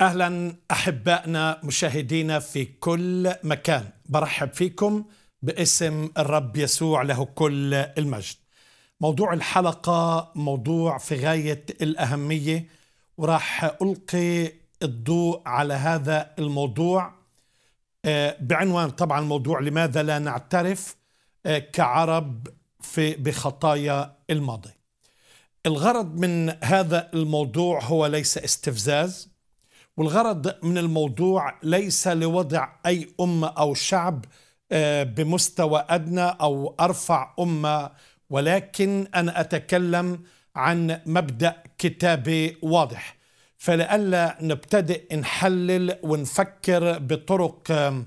اهلا احبائنا مشاهدينا في كل مكان برحب فيكم باسم الرب يسوع له كل المجد موضوع الحلقه موضوع في غايه الاهميه وراح القي الضوء على هذا الموضوع آه، بعنوان طبعا موضوع لماذا لا نعترف آه، كعرب في بخطايا الماضي الغرض من هذا الموضوع هو ليس استفزاز والغرض من الموضوع ليس لوضع أي أمة أو شعب آه، بمستوى أدنى أو أرفع أمة ولكن أنا أتكلم عن مبدأ كتابي واضح فلئلا نبتدئ نحلل ونفكر بطرق آه،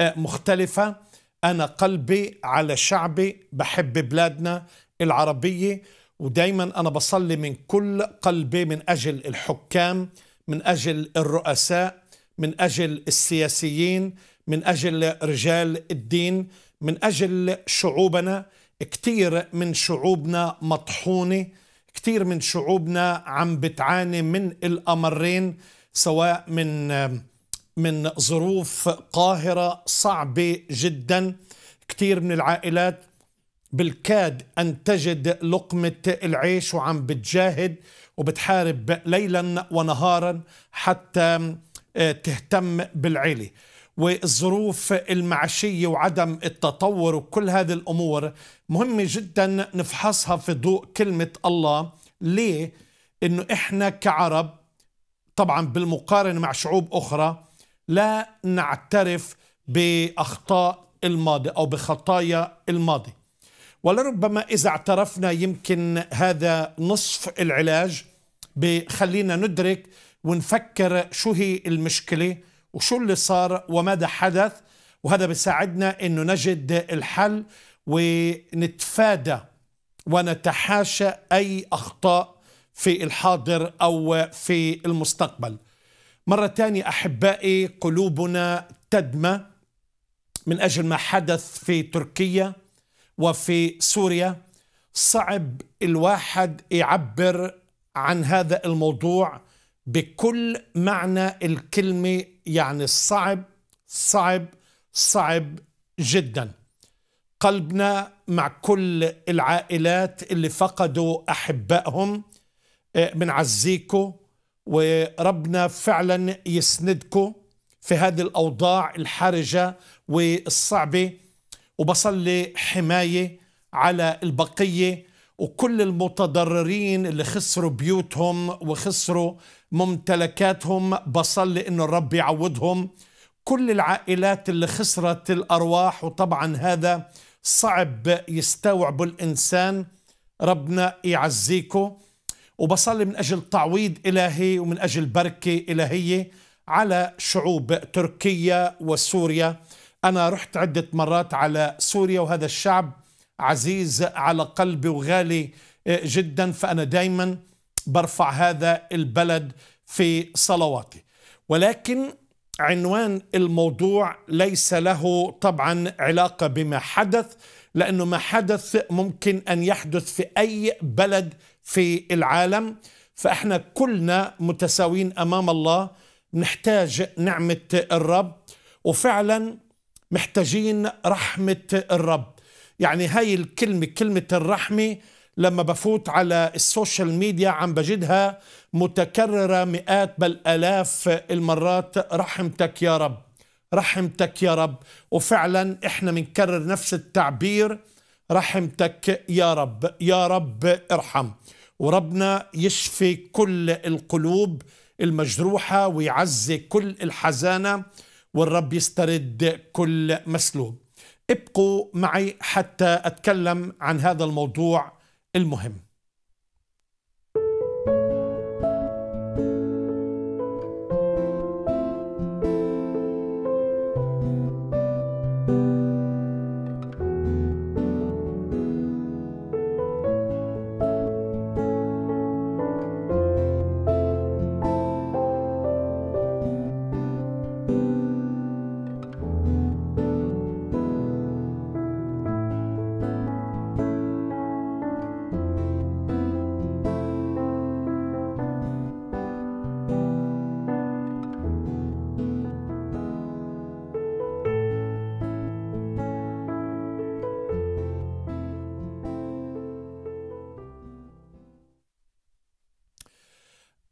آه، مختلفة أنا قلبي على شعبي بحب بلادنا العربية ودايما أنا بصلي من كل قلبي من أجل الحكام من اجل الرؤساء من اجل السياسيين من اجل رجال الدين من اجل شعوبنا كثير من شعوبنا مطحونه كثير من شعوبنا عم بتعاني من الامرين سواء من من ظروف قاهره صعبه جدا كثير من العائلات بالكاد ان تجد لقمه العيش وعم بتجاهد وبتحارب ليلا ونهارا حتى آه، تهتم بالعيله والظروف المعيشيه وعدم التطور وكل هذه الامور مهمه جدا نفحصها في ضوء كلمه الله ليه انه احنا كعرب طبعا بالمقارنه مع شعوب اخرى لا نعترف باخطاء الماضي او بخطايا الماضي ولربما اذا اعترفنا يمكن هذا نصف العلاج بخلينا ندرك ونفكر شو هي المشكلة وشو اللي صار وماذا حدث وهذا بيساعدنا انه نجد الحل ونتفادى ونتحاشى اي اخطاء في الحاضر او في المستقبل. مره ثانيه احبائي قلوبنا تدمى من اجل ما حدث في تركيا وفي سوريا صعب الواحد يعبر عن هذا الموضوع بكل معنى الكلمة يعني صعب صعب صعب جدا قلبنا مع كل العائلات اللي فقدوا أحبائهم بنعزيكم آه، وربنا فعلا يسندكم في هذه الأوضاع الحرجة والصعبة وبصلي حماية على البقية وكل المتضررين اللي خسروا بيوتهم وخسروا ممتلكاتهم بصلي انه الرب يعوضهم كل العائلات اللي خسرت الارواح وطبعا هذا صعب يستوعبه الانسان ربنا يعزيكم وبصلي من اجل تعويض الهي ومن اجل بركه الهيه على شعوب تركيا وسوريا انا رحت عده مرات على سوريا وهذا الشعب عزيز على قلبي وغالي آه، جدا فأنا دايما برفع هذا البلد في صلواتي ولكن عنوان الموضوع ليس له طبعا علاقة بما حدث لأنه ما حدث ممكن أن يحدث في أي بلد في العالم فإحنا كلنا متساوين أمام الله نحتاج نعمة الرب وفعلا محتاجين رحمة الرب يعني هاي الكلمة كلمة الرحمة لما بفوت على السوشيال ميديا عم بجدها متكررة مئات بل ألاف المرات رحمتك يا رب رحمتك يا رب وفعلا احنا بنكرر نفس التعبير رحمتك يا رب يا رب ارحم وربنا يشفي كل القلوب المجروحة ويعزي كل الحزانة والرب يسترد كل مسلوب ابقوا معي حتى أتكلم عن هذا الموضوع المهم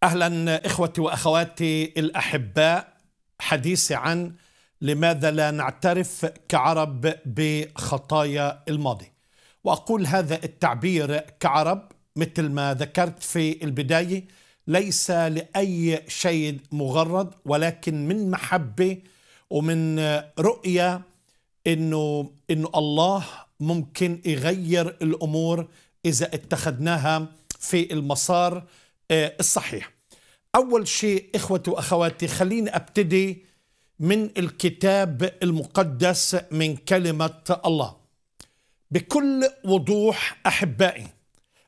اهلا اخوتي واخواتي الاحباء حديثي عن لماذا لا نعترف كعرب بخطايا الماضي واقول هذا التعبير كعرب مثل ما ذكرت في البدايه ليس لاي شيء مغرض ولكن من محبه ومن رؤيه انه انه الله ممكن يغير الامور اذا اتخذناها في المسار آه، الصحيح أول شيء إخوتي وأخواتي خليني أبتدي من الكتاب المقدس من كلمة الله بكل وضوح أحبائي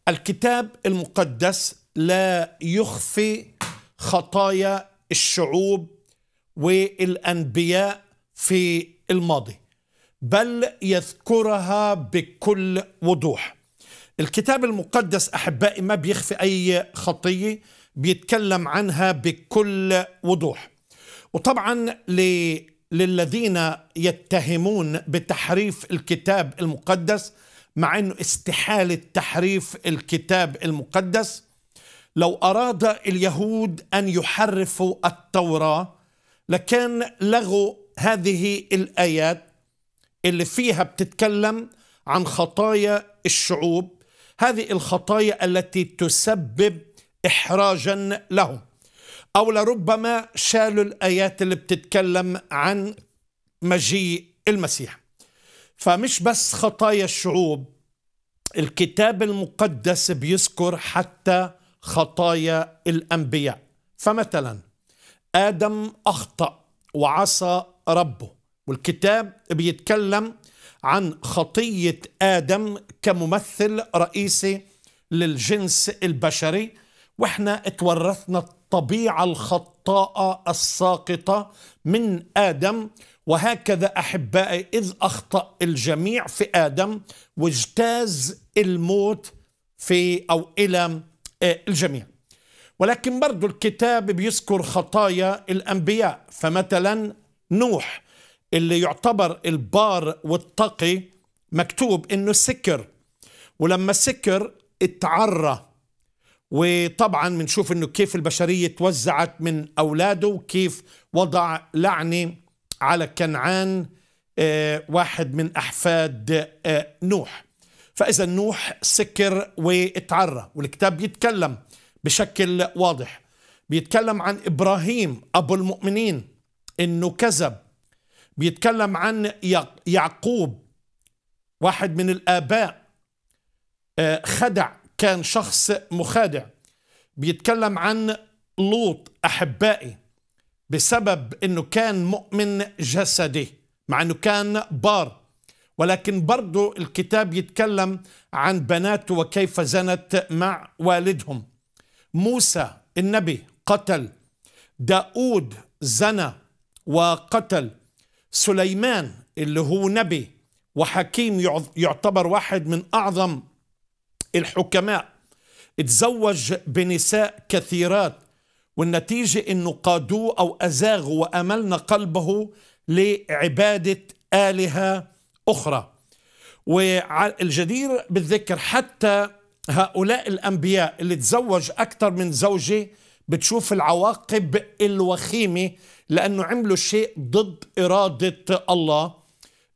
الكتاب المقدس لا يخفي خطايا الشعوب والأنبياء في الماضي بل يذكرها بكل وضوح الكتاب المقدس أحبائي ما بيخفي أي خطية بيتكلم عنها بكل وضوح وطبعا ل... للذين يتهمون بتحريف الكتاب المقدس مع انه استحاله تحريف الكتاب المقدس لو اراد اليهود ان يحرفوا التوراه لكان لغوا هذه الايات اللي فيها بتتكلم عن خطايا الشعوب هذه الخطايا التي تسبب إحراجا لهم أو لربما شالوا الآيات اللي بتتكلم عن مجيء المسيح فمش بس خطايا الشعوب الكتاب المقدس بيذكر حتى خطايا الأنبياء فمثلا آدم أخطأ وعصى ربه والكتاب بيتكلم عن خطية آدم كممثل رئيسي للجنس البشري واحنا اتورثنا الطبيعه الخطاءه الساقطه من ادم وهكذا احبائي اذ اخطا الجميع في ادم واجتاز الموت في او الى آه، الجميع ولكن برضو الكتاب بيذكر خطايا الانبياء فمثلا نوح اللي يعتبر البار والتقي مكتوب انه سكر ولما سكر اتعرى وطبعا بنشوف انه كيف البشريه توزعت من اولاده وكيف وضع لعنه على كنعان آه، واحد من احفاد آه، نوح فاذا نوح سكر واتعرى والكتاب بيتكلم بشكل واضح بيتكلم عن ابراهيم ابو المؤمنين انه كذب بيتكلم عن يعقوب واحد من الاباء آه، خدع كان شخص مخادع بيتكلم عن لوط أحبائي بسبب أنه كان مؤمن جسدي مع أنه كان بار ولكن برضو الكتاب يتكلم عن بناته وكيف زنت مع والدهم موسى النبي قتل داود زنى وقتل سليمان اللي هو نبي وحكيم يعتبر واحد من أعظم الحكماء تزوج بنساء كثيرات والنتيجة أنه قادوه أو أزاغوا وأملنا قلبه لعبادة آلهة أخرى والجدير بالذكر حتى هؤلاء الأنبياء اللي تزوج أكثر من زوجة بتشوف العواقب الوخيمة لأنه عملوا شيء ضد إرادة الله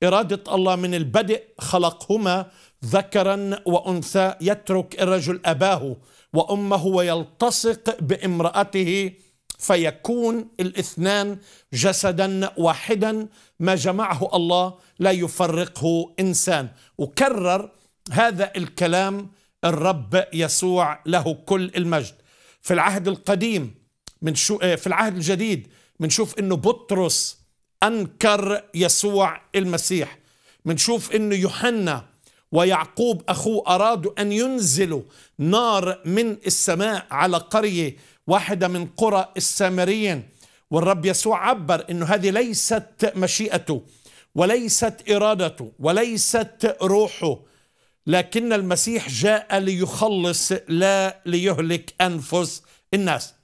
إرادة الله من البدء خلقهما ذكرا وانثى يترك الرجل اباه وامه ويلتصق بامراته فيكون الاثنان جسدا واحدا ما جمعه الله لا يفرقه انسان وكرر هذا الكلام الرب يسوع له كل المجد في العهد القديم من شو آه، في العهد الجديد بنشوف انه بطرس انكر يسوع المسيح بنشوف انه يوحنا ويعقوب أخوه أرادوا أن ينزلوا نار من السماء على قرية واحدة من قرى السامريين والرب يسوع عبر أنه هذه ليست مشيئته وليست إرادته وليست روحه لكن المسيح جاء ليخلص لا ليهلك أنفس الناس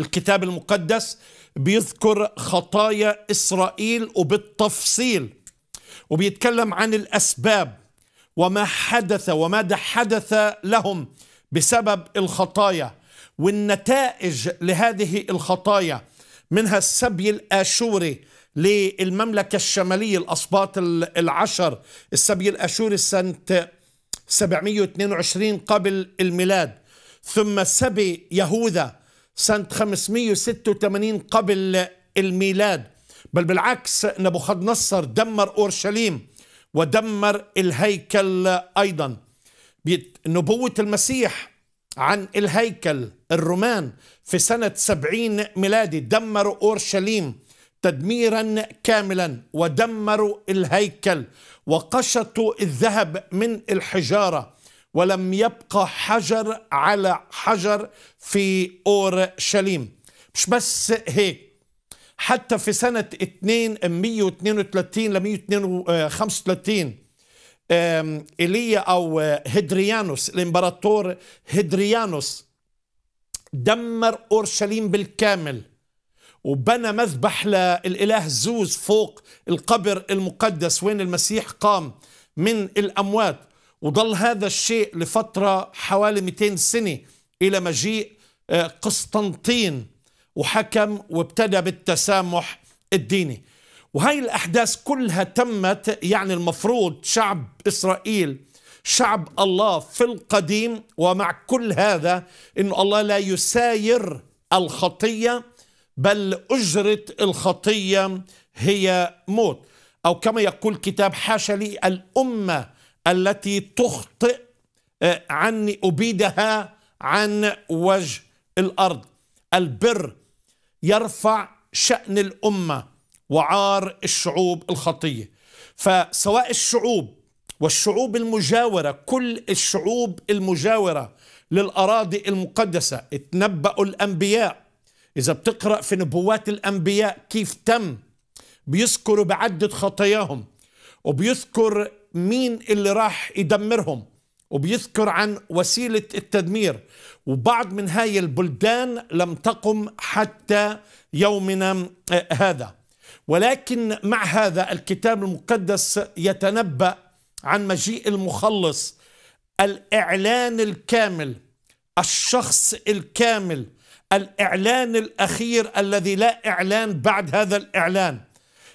الكتاب المقدس بيذكر خطايا إسرائيل وبالتفصيل وبيتكلم عن الأسباب وما حدث وماذا حدث لهم بسبب الخطايا والنتائج لهذه الخطايا منها السبي الآشوري للمملكة الشمالية الأسباط العشر السبي الآشوري سنة 722 قبل الميلاد ثم سبي يهوذا سنة 586 قبل الميلاد بل بالعكس نبوخذ نصر دمر أورشليم ودمر الهيكل أيضا نبوة المسيح عن الهيكل الرومان في سنة سبعين ميلادي دمروا أورشليم تدميرا كاملا ودمروا الهيكل وقشطوا الذهب من الحجارة ولم يبقى حجر على حجر في أورشليم مش بس هيك حتى في سنة 2 132 ل 135 إيليا أو هدريانوس آه، الإمبراطور هدريانوس دمر أورشليم بالكامل وبنى مذبح للإله زوز فوق القبر المقدس وين المسيح قام من الأموات وظل هذا الشيء لفترة حوالي 200 سنة إلى مجيء آه، قسطنطين وحكم وابتدى بالتسامح الديني وهي الأحداث كلها تمت يعني المفروض شعب إسرائيل شعب الله في القديم ومع كل هذا أن الله لا يساير الخطية بل أجرة الخطية هي موت أو كما يقول كتاب حاشا لي الأمة التي تخطئ آه، عني أبيدها عن وجه الأرض البر يرفع شأن الأمة وعار الشعوب الخطية فسواء الشعوب والشعوب المجاورة كل الشعوب المجاورة للأراضي المقدسة اتنبأوا الأنبياء إذا بتقرأ في نبوات الأنبياء كيف تم بيذكروا بعدة خطاياهم وبيذكر مين اللي راح يدمرهم وبيذكر عن وسيلة التدمير وبعض من هاي البلدان لم تقم حتى يومنا آه، هذا ولكن مع هذا الكتاب المقدس يتنبأ عن مجيء المخلص الإعلان الكامل الشخص الكامل الإعلان الأخير الذي لا إعلان بعد هذا الإعلان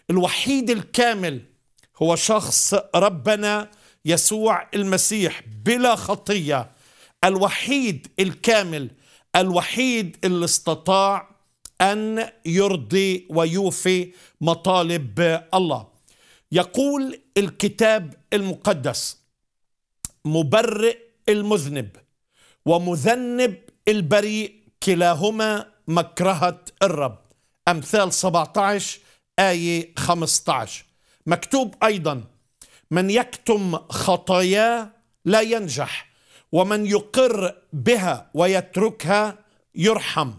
الوحيد الكامل هو شخص ربنا يسوع المسيح بلا خطيه الوحيد الكامل الوحيد اللي استطاع ان يرضي ويوفي مطالب الله يقول الكتاب المقدس مبرئ المذنب ومذنب البريء كلاهما مكرهه الرب امثال 17 ايه 15 مكتوب ايضا من يكتم خطاياه لا ينجح ومن يقر بها ويتركها يرحم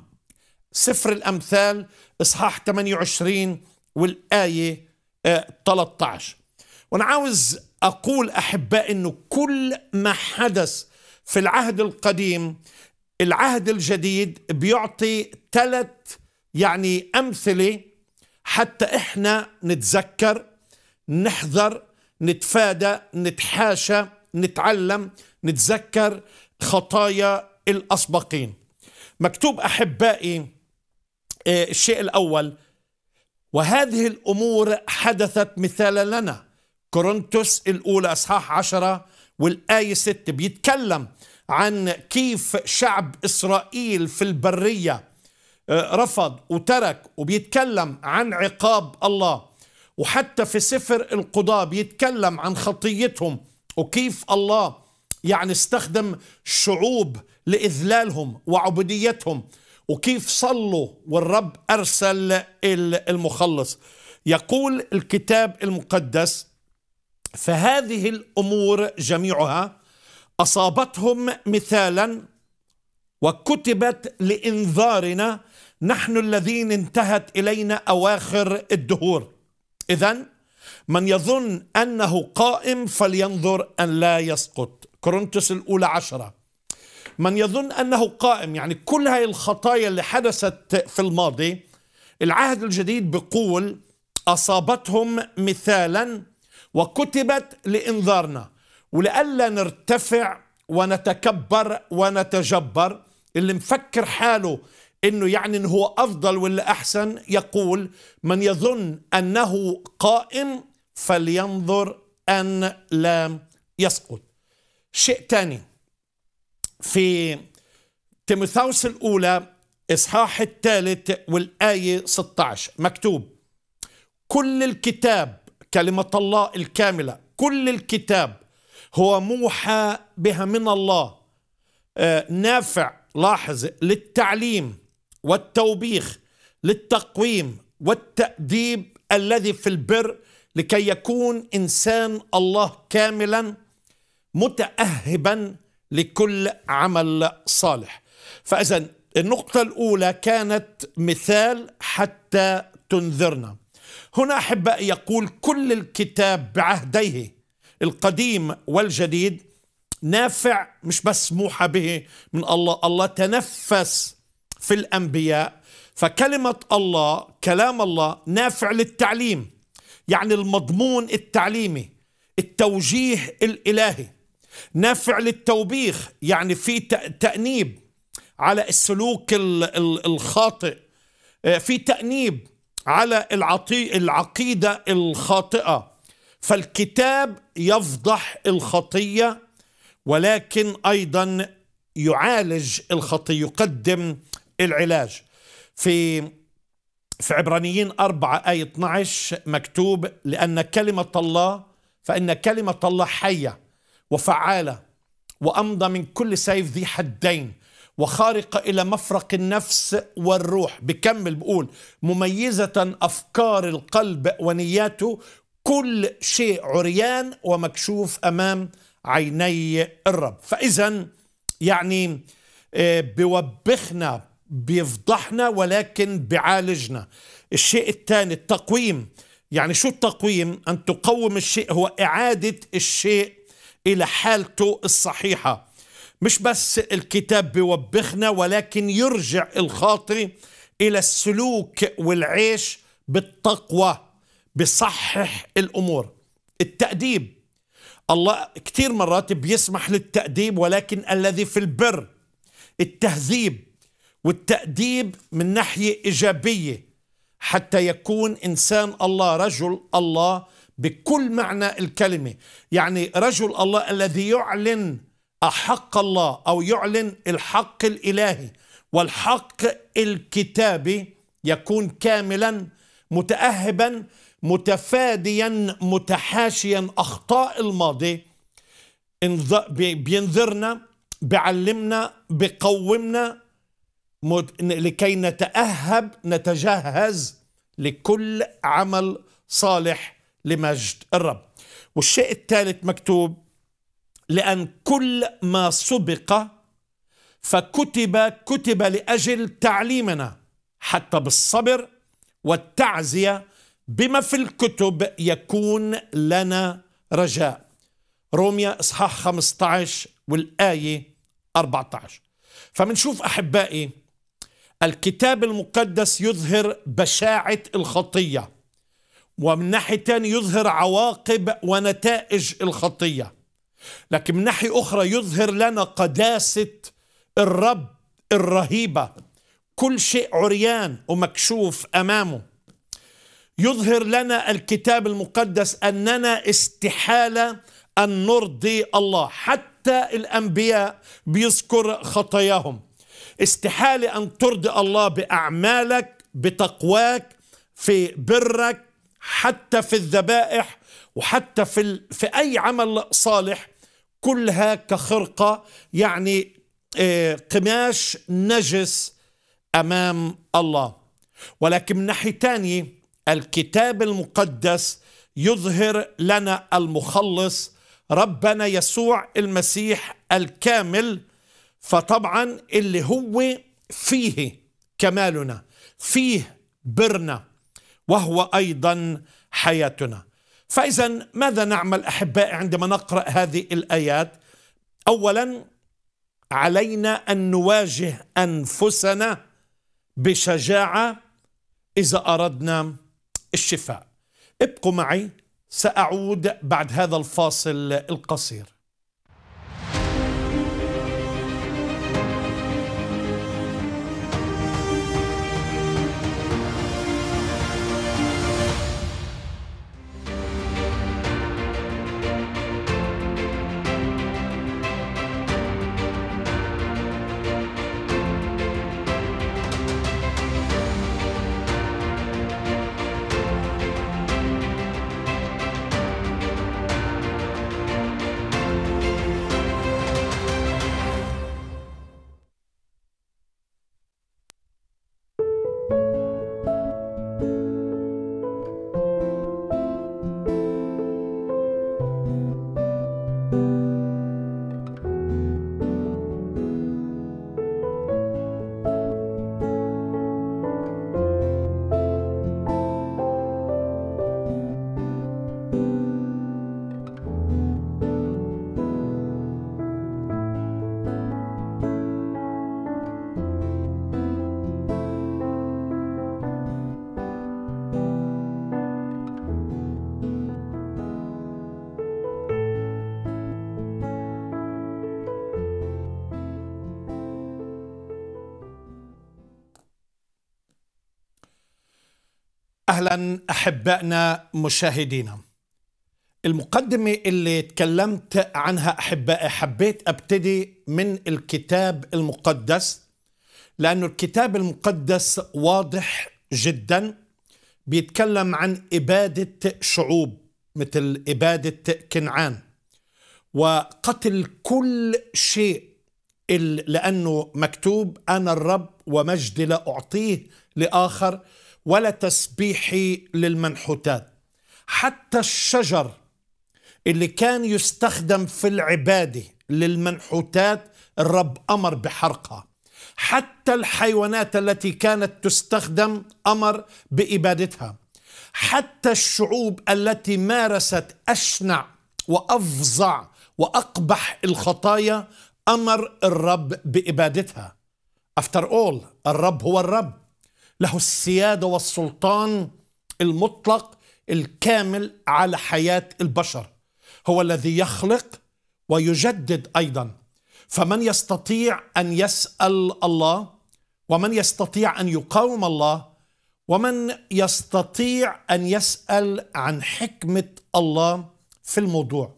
سفر الأمثال إصحاح 28 والآية 13 آه، وأنا عاوز أقول أحباء أنه كل ما حدث في العهد القديم العهد الجديد بيعطي ثلاث يعني أمثلة حتى إحنا نتذكر نحذر نتفادى نتحاشى نتعلم نتذكر خطايا الأسبقين مكتوب أحبائي آه، الشيء الأول وهذه الأمور حدثت مثالا لنا كورنثوس الأولى أصحاح عشرة والآية ستة بيتكلم عن كيف شعب إسرائيل في البرية آه، رفض وترك وبيتكلم عن عقاب الله وحتى في سفر القضاء بيتكلم عن خطيتهم وكيف الله يعني استخدم شعوب لإذلالهم وعبوديتهم وكيف صلوا والرب أرسل المخلص يقول الكتاب المقدس فهذه الأمور جميعها أصابتهم مثالا وكتبت لإنذارنا نحن الذين انتهت إلينا أواخر الدهور إذا من يظن أنه قائم فلينظر أن لا يسقط كورنثوس الأولى عشرة من يظن أنه قائم يعني كل هاي الخطايا اللي حدثت في الماضي العهد الجديد بقول أصابتهم مثالا وكتبت لإنذارنا ولئلا نرتفع ونتكبر ونتجبر اللي مفكر حاله انه يعني انه هو افضل ولا احسن يقول من يظن انه قائم فلينظر ان لا يسقط شيء ثاني في تيموثاوس الاولى اصحاح الثالث والايه 16 مكتوب كل الكتاب كلمه الله الكامله كل الكتاب هو موحى بها من الله آه، نافع لاحظ للتعليم والتوبيخ للتقويم والتأديب الذي في البر لكي يكون إنسان الله كاملا متأهبا لكل عمل صالح فإذا النقطة الأولى كانت مثال حتى تنذرنا هنا أحبائي يقول كل الكتاب بعهديه القديم والجديد نافع مش بس موحى به من الله الله تنفس في الأنبياء فكلمة الله كلام الله نافع للتعليم يعني المضمون التعليمي التوجيه الإلهي نافع للتوبيخ يعني في تأنيب على السلوك الخاطئ آه، في تأنيب على العقيدة الخاطئة فالكتاب يفضح الخطية ولكن أيضا يعالج الخطية يقدم العلاج في في عبرانيين 4 آية 12 مكتوب لأن كلمة الله فإن كلمة الله حية وفعالة وأمضى من كل سيف ذي حدين وخارقة إلى مفرق النفس والروح بكمل بقول مميزة أفكار القلب ونياته كل شيء عريان ومكشوف أمام عيني الرب فإذا يعني آه، بوبخنا بيفضحنا ولكن بيعالجنا الشيء الثاني التقويم يعني شو التقويم أن تقوم الشيء هو إعادة الشيء إلى حالته الصحيحة مش بس الكتاب بيوبخنا ولكن يرجع الخاطي إلى السلوك والعيش بالتقوى بصحح الأمور التأديب الله كثير مرات بيسمح للتأديب ولكن الذي في البر التهذيب والتأديب من ناحية إيجابية حتى يكون إنسان الله رجل الله بكل معنى الكلمة يعني رجل الله الذي يعلن حق الله أو يعلن الحق الإلهي والحق الكتابي يكون كاملا متأهبا متفاديا متحاشيا أخطاء الماضي بينذرنا بعلمنا بقومنا لكي نتأهب نتجهز لكل عمل صالح لمجد الرب والشيء الثالث مكتوب لأن كل ما سبق فكتب كتب لأجل تعليمنا حتى بالصبر والتعزية بما في الكتب يكون لنا رجاء روميا إصحاح 15 والآية 14 فمنشوف أحبائي الكتاب المقدس يظهر بشاعة الخطية ومن ناحية ثانية يظهر عواقب ونتائج الخطية لكن من ناحية أخرى يظهر لنا قداسة الرب الرهيبة كل شيء عريان ومكشوف أمامه يظهر لنا الكتاب المقدس أننا استحالة أن نرضي الله حتى الأنبياء بيذكر خطاياهم استحالة أن ترضي الله بأعمالك بتقواك في برك حتى في الذبائح وحتى في, ال... في أي عمل صالح كلها كخرقة يعني آه، قماش نجس أمام الله ولكن من ناحية تانية الكتاب المقدس يظهر لنا المخلص ربنا يسوع المسيح الكامل فطبعا اللي هو فيه كمالنا فيه برنا وهو أيضا حياتنا فإذا ماذا نعمل أحبائي عندما نقرأ هذه الآيات أولا علينا أن نواجه أنفسنا بشجاعة إذا أردنا الشفاء ابقوا معي سأعود بعد هذا الفاصل القصير اهلا احبائنا مشاهدينا المقدمه اللي تكلمت عنها احبائي حبيت ابتدي من الكتاب المقدس لانه الكتاب المقدس واضح جدا بيتكلم عن اباده شعوب مثل اباده كنعان وقتل كل شيء لانه مكتوب انا الرب ومجدي لا اعطيه لاخر ولا تسبيح للمنحوتات حتى الشجر اللي كان يستخدم في العباده للمنحوتات الرب امر بحرقها حتى الحيوانات التي كانت تستخدم امر بابادتها حتى الشعوب التي مارست اشنع وافظع واقبح الخطايا امر الرب بابادتها After all الرب هو الرب له السياده والسلطان المطلق الكامل على حياه البشر هو الذي يخلق ويجدد ايضا فمن يستطيع ان يسال الله ومن يستطيع ان يقاوم الله ومن يستطيع ان يسال عن حكمه الله في الموضوع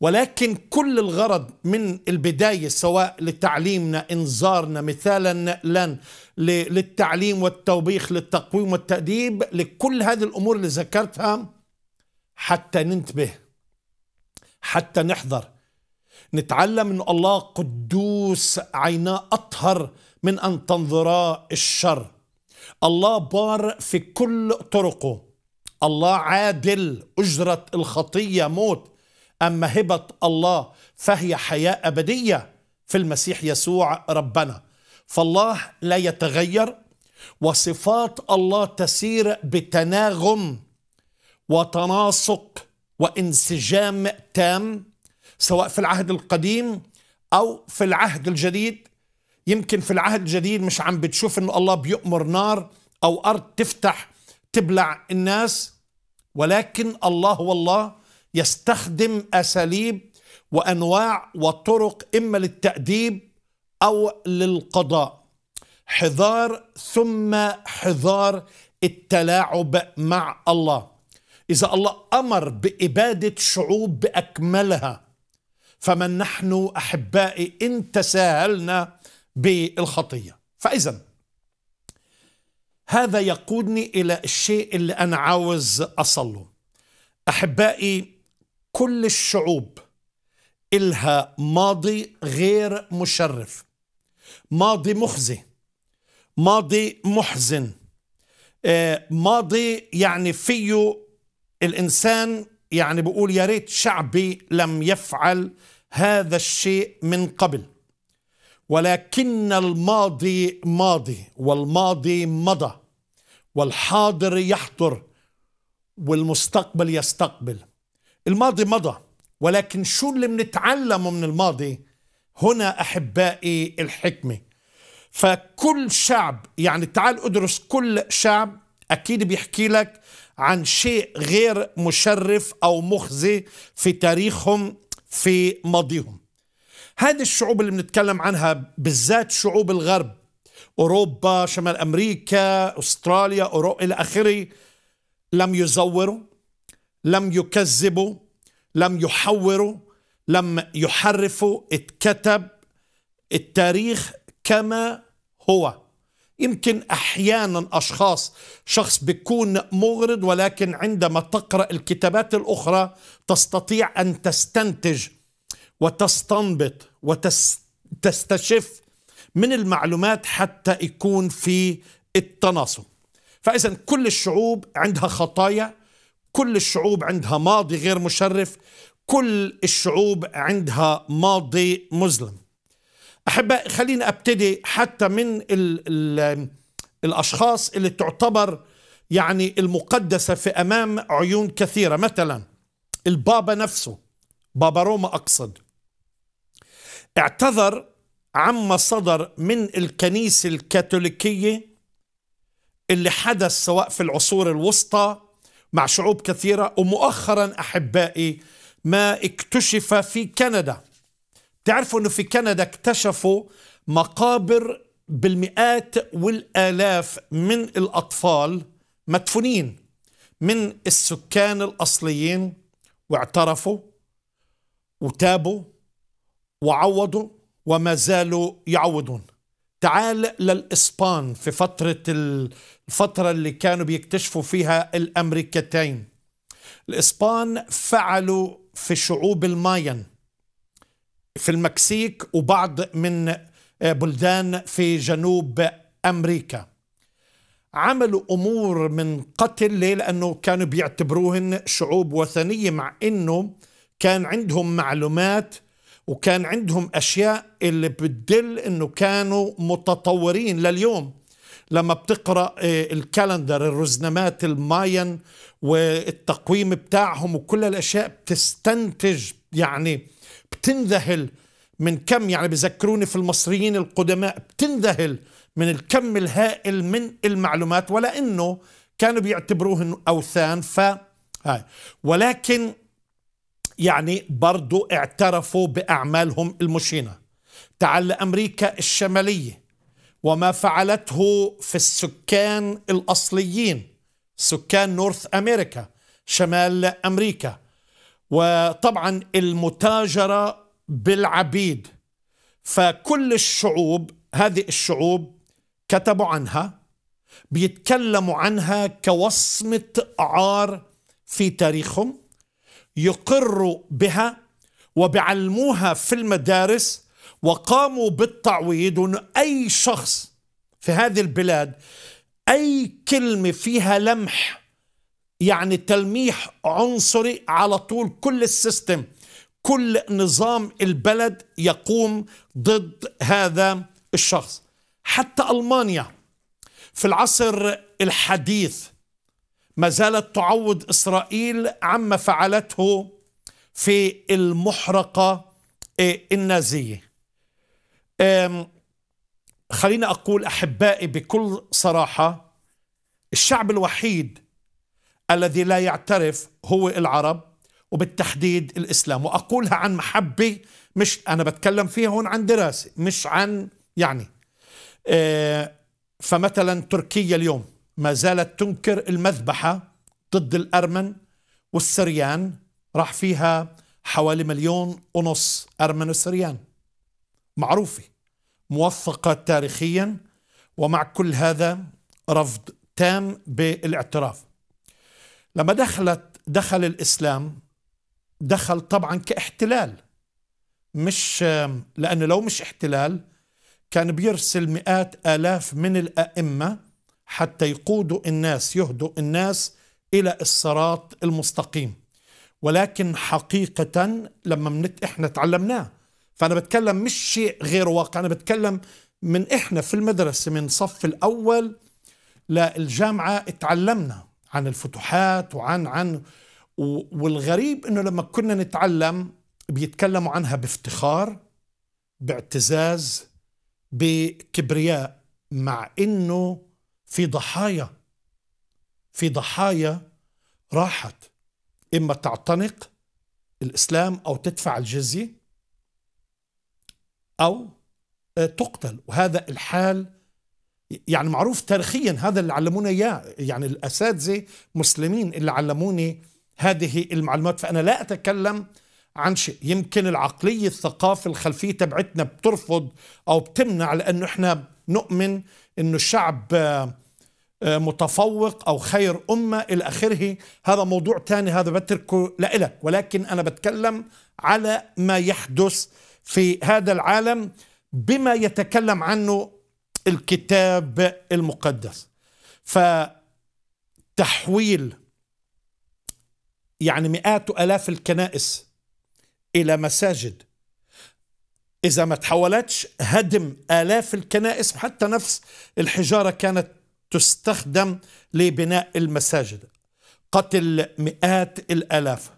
ولكن كل الغرض من البدايه سواء لتعليمنا انذارنا مثالا لن للتعليم والتوبيخ للتقويم والتأديب لكل هذه الأمور اللي ذكرتها حتى ننتبه حتى نحذر نتعلم أن الله قدوس عيناه أطهر من أن تنظرا الشر الله بار في كل طرقه الله عادل أجرة الخطية موت أما هبة الله فهي حياة أبدية في المسيح يسوع ربنا فالله لا يتغير وصفات الله تسير بتناغم وتناسق وانسجام تام سواء في العهد القديم او في العهد الجديد يمكن في العهد الجديد مش عم بتشوف انه الله بيؤمر نار او ارض تفتح تبلع الناس ولكن الله هو الله يستخدم اساليب وانواع وطرق اما للتاديب أو للقضاء حذار ثم حذار التلاعب مع الله إذا الله أمر بإبادة شعوب بأكملها فمن نحن أحبائي إن تساهلنا بالخطية فإذا هذا يقودني إلى الشيء اللي أنا عاوز أصله أحبائي كل الشعوب إلها ماضي غير مشرف ماضي مخزي ماضي محزن آه، ماضي يعني فيه الإنسان يعني بقول يا ريت شعبي لم يفعل هذا الشيء من قبل ولكن الماضي ماضي والماضي مضى والحاضر يحضر والمستقبل يستقبل الماضي مضى ولكن شو اللي بنتعلمه من الماضي هنا احبائي الحكمه فكل شعب يعني تعال ادرس كل شعب اكيد بيحكي لك عن شيء غير مشرف او مخزي في تاريخهم في ماضيهم هذه الشعوب اللي بنتكلم عنها بالذات شعوب الغرب اوروبا شمال امريكا استراليا أورو... الى اخره لم يزوروا لم يكذبوا لم يحوروا لم يحرفوا اتكتب التاريخ كما هو يمكن احيانا اشخاص شخص بيكون مغرض ولكن عندما تقرا الكتابات الاخرى تستطيع ان تستنتج وتستنبط وتستشف من المعلومات حتى يكون في التناصب فاذا كل الشعوب عندها خطايا كل الشعوب عندها ماضي غير مشرف كل الشعوب عندها ماضي مظلم أحب خليني أبتدي حتى من الـ الـ الأشخاص اللي تعتبر يعني المقدسة في أمام عيون كثيرة مثلا البابا نفسه بابا روما أقصد اعتذر عما صدر من الكنيسة الكاثوليكية اللي حدث سواء في العصور الوسطى مع شعوب كثيرة ومؤخرا أحبائي ما اكتشف في كندا تعرفوا أنه في كندا اكتشفوا مقابر بالمئات والآلاف من الأطفال مدفونين من السكان الأصليين واعترفوا وتابوا وعوضوا وما زالوا يعوضون تعال للإسبان في فترة الفترة اللي كانوا بيكتشفوا فيها الأمريكتين الإسبان فعلوا في شعوب الماين في المكسيك وبعض من آه، بلدان في جنوب أمريكا عملوا أمور من قتل ليه لأنه كانوا بيعتبروهن شعوب وثنية مع أنه كان عندهم معلومات وكان عندهم أشياء اللي بتدل أنه كانوا متطورين لليوم لما بتقرا آه، الكالندر الرزنمات الماين والتقويم بتاعهم وكل الاشياء بتستنتج يعني بتنذهل من كم يعني بذكروني في المصريين القدماء بتنذهل من الكم الهائل من المعلومات ولا انه كانوا بيعتبروهن اوثان ف ولكن يعني برضو اعترفوا باعمالهم المشينه تعال لامريكا الشماليه وما فعلته في السكان الأصليين سكان نورث أمريكا شمال أمريكا وطبعا المتاجرة بالعبيد فكل الشعوب هذه الشعوب كتبوا عنها بيتكلموا عنها كوصمة عار في تاريخهم يقروا بها وبعلموها في المدارس وقاموا بالتعويض أن أي شخص في هذه البلاد أي كلمة فيها لمح يعني تلميح عنصري على طول كل السيستم كل نظام البلد يقوم ضد هذا الشخص حتى ألمانيا في العصر الحديث ما زالت تعوض إسرائيل عما فعلته في المحرقة النازية خليني أقول أحبائي بكل صراحة الشعب الوحيد الذي لا يعترف هو العرب وبالتحديد الإسلام وأقولها عن محبة مش أنا بتكلم فيها هون عن دراسة مش عن يعني أه، فمثلا تركيا اليوم ما زالت تنكر المذبحة ضد الأرمن والسريان راح فيها حوالي مليون ونص أرمن وسريان معروفة موثقة تاريخيا ومع كل هذا رفض تام بالاعتراف لما دخلت دخل الإسلام دخل طبعا كاحتلال مش لأنه لو مش احتلال كان بيرسل مئات آلاف من الأئمة حتى يقودوا الناس يهدوا الناس إلى الصراط المستقيم ولكن حقيقة لما منت احنا تعلمناه فأنا بتكلم مش شيء غير واقع أنا بتكلم من إحنا في المدرسة من صف الأول للجامعة اتعلمنا عن الفتوحات وعن عن والغريب إنه لما كنا نتعلم بيتكلموا عنها بافتخار باعتزاز بكبرياء مع إنه في ضحايا في ضحايا راحت إما تعتنق الإسلام أو تدفع الجزية أو آه، تقتل وهذا الحال يعني معروف تاريخيا هذا اللي علمونا اياه يعني الاساتذه مسلمين اللي علموني هذه المعلومات فانا لا اتكلم عن شيء يمكن العقليه الثقافه الخلفيه تبعتنا بترفض او بتمنع لانه احنا نؤمن انه الشعب آه، آه، متفوق او خير امه الى اخره هذا موضوع ثاني هذا بتركه لإلك ولكن انا بتكلم على ما يحدث في هذا العالم بما يتكلم عنه الكتاب المقدس فتحويل يعني مئات الاف الكنائس الى مساجد اذا ما تحولتش هدم الاف الكنائس وحتى نفس الحجاره كانت تستخدم لبناء المساجد قتل مئات الالاف